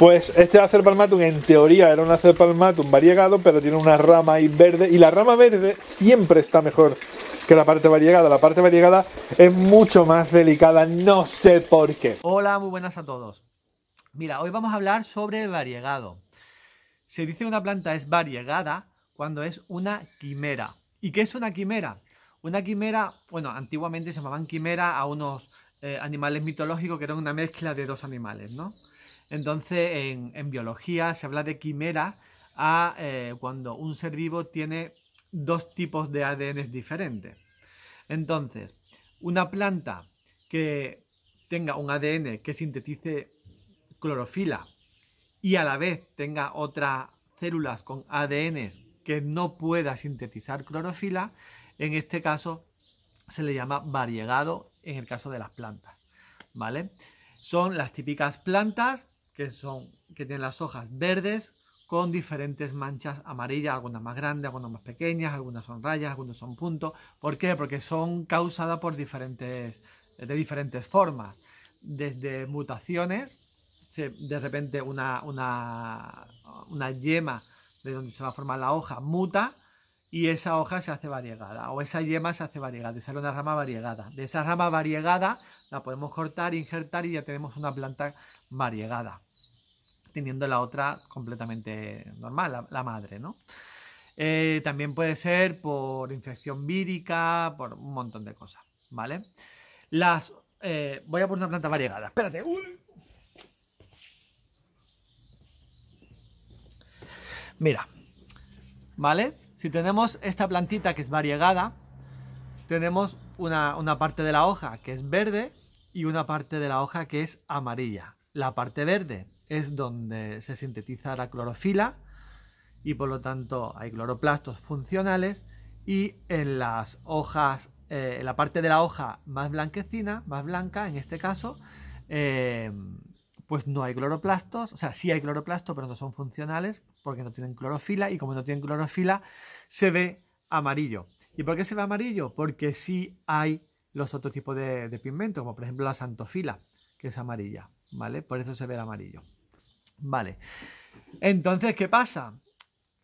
Pues este Acer palmatum en teoría era un Acer palmatum variegado, pero tiene una rama ahí verde. Y la rama verde siempre está mejor que la parte variegada. La parte variegada es mucho más delicada, no sé por qué. Hola, muy buenas a todos. Mira, hoy vamos a hablar sobre el variegado. Se dice que una planta es variegada cuando es una quimera. ¿Y qué es una quimera? Una quimera, bueno, antiguamente se llamaban quimera a unos eh, animales mitológicos que eran una mezcla de dos animales, ¿no? Entonces, en, biología se habla de quimera a eh, cuando un ser vivo tiene dos tipos de ADN diferentes. Entonces, una planta que tenga un ADN que sintetice clorofila y a la vez tenga otras células con ADN que no pueda sintetizar clorofila, en este caso se le llama variegado en el caso de las plantas, ¿vale? Son las típicas plantas que, son, que tienen las hojas verdes con diferentes manchas amarillas, algunas más grandes, algunas más pequeñas, algunas son rayas, algunas son puntos. ¿Por qué? Porque son causadas por diferentes, de diferentes formas, desde mutaciones, de repente una, una, una yema de donde se va a formar la hoja muta, y esa hoja se hace variegada o esa yema se hace variegada y sale una rama variegada. De esa rama variegada la podemos cortar, injertar y ya tenemos una planta variegada, teniendo la otra completamente normal, la, madre, ¿no? Eh, también puede ser por infección vírica, por un montón de cosas, ¿vale? Las... Eh, voy a poner una planta variegada. Espérate. Mira, ¿vale? Si tenemos esta plantita que es variegada, tenemos una, parte de la hoja que es verde y una parte de la hoja que es amarilla. La parte verde es donde se sintetiza la clorofila y por lo tanto hay cloroplastos funcionales y en las hojas, eh, en la parte de la hoja más blanquecina, más blanca en este caso, eh, pues no hay cloroplastos, o sea, sí hay cloroplastos, pero no son funcionales porque no tienen clorofila y como no tienen clorofila se ve amarillo. ¿Y por qué se ve amarillo? Porque sí hay los otros tipos de, pigmentos, como por ejemplo la santofila, que es amarilla, ¿vale? Por eso se ve amarillo. Vale. Entonces, ¿qué pasa?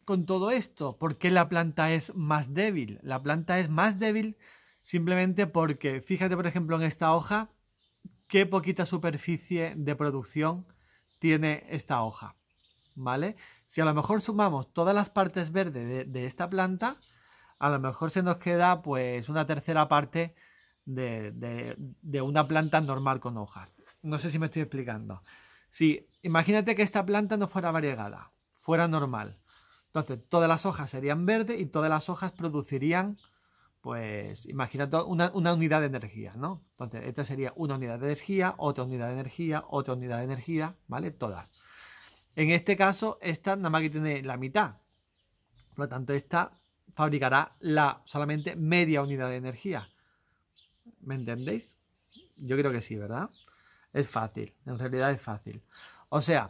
con todo esto? ¿Por qué la planta es más débil? La planta es más débil simplemente porque, fíjate por ejemplo en esta hoja, qué poquita superficie de producción tiene esta hoja. ¿Vale? Si a lo mejor sumamos todas las partes verdes de, esta planta, a lo mejor se nos queda pues una tercera parte de, de, una planta normal con hojas. No sé si me estoy explicando. Si imagínate que esta planta no fuera variegada, fuera normal. Entonces, todas las hojas serían verdes y todas las hojas producirían pues imagina una, unidad de energía, ¿no? Entonces, esta sería una unidad de energía, otra unidad de energía, otra unidad de energía, ¿vale? Todas. En este caso, esta nada más que tiene la mitad. Por lo tanto, esta fabricará la solamente media unidad de energía. ¿Me entendéis? Yo creo que sí, ¿verdad? Es fácil, en realidad es fácil. O sea,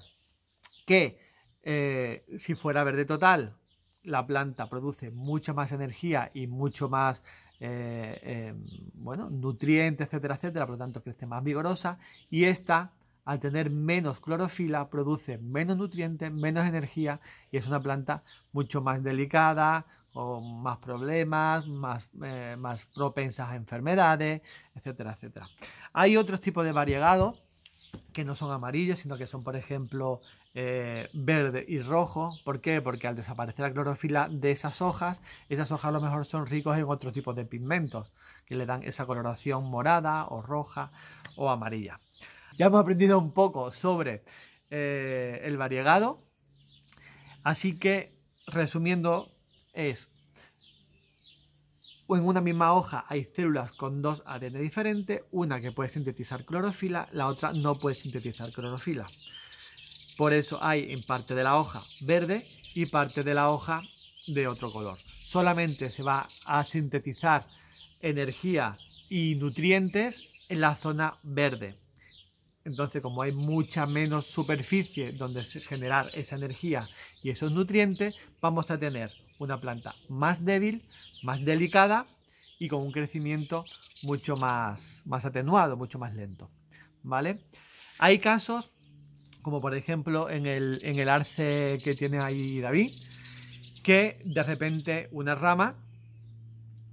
que eh, si fuera verde total, la planta produce mucha más energía y mucho más eh, eh, bueno, nutrientes, etcétera, etcétera, por lo tanto crece más vigorosa y esta al tener menos clorofila produce menos nutrientes, menos energía y es una planta mucho más delicada, con más problemas, más, eh, más propensas a enfermedades, etcétera, etcétera. Hay otros tipos de variegados que no son amarillos, sino que son, por ejemplo, eh, verde y rojo. ¿Por qué? Porque al desaparecer la clorofila de esas hojas, esas hojas a lo mejor son ricos en otros tipos de pigmentos que le dan esa coloración morada o roja o amarilla. Ya hemos aprendido un poco sobre eh, el variegado. Así que, resumiendo, es en una misma hoja hay células con dos ADN diferentes, una que puede sintetizar clorofila, la otra no puede sintetizar clorofila. Por eso hay en parte de la hoja verde y parte de la hoja de otro color. Solamente se va a sintetizar energía y nutrientes en la zona verde. Entonces, como hay mucha menos superficie donde generar esa energía y esos nutrientes, vamos a tener una planta más débil, más delicada y con un crecimiento mucho más, más atenuado, mucho más lento. ¿Vale? Hay casos como por ejemplo en el, arce que tiene ahí David, que de repente una rama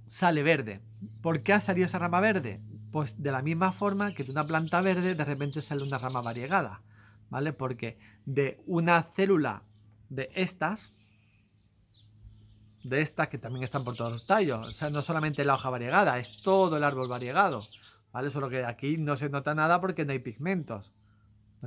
sale verde. ¿Por qué ha salido esa rama verde? Pues de la misma forma que de una planta verde de repente sale una rama variegada, ¿vale? Porque de una célula de estas, de estas que también están por todos los tallos, o sea, no solamente la hoja variegada, es todo el árbol variegado, ¿vale? Solo que aquí no se nota nada porque no hay pigmentos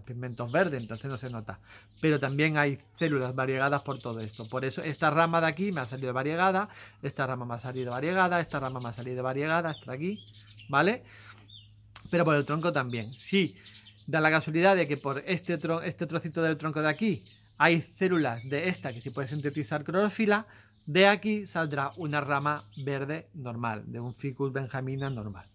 pigmentos verdes, verde, entonces no se nota. Pero también hay células variegadas por todo esto. Por eso esta rama de aquí me ha salido variegada, esta rama me ha salido variegada, esta rama me ha salido variegada, hasta aquí, ¿vale? Pero por el tronco también. Si da la casualidad de que por este, este, trocito del tronco de aquí hay células de esta que si puede sintetizar clorofila, de aquí saldrá una rama verde normal, de un ficus benjamina normal.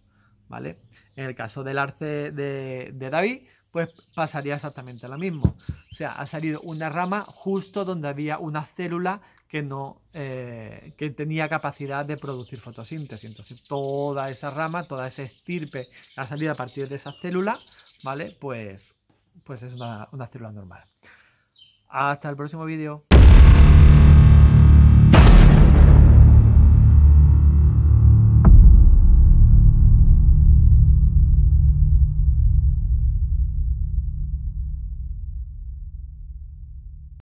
¿vale? En el caso del arce de, David, pues pasaría exactamente lo mismo. O sea, ha salido una rama justo donde había una célula que no eh, que tenía capacidad de producir fotosíntesis. Entonces, toda esa rama, toda esa estirpe que ha salido a partir de esa célula, ¿vale? Pues, pues es una, una célula normal. Hasta el próximo vídeo.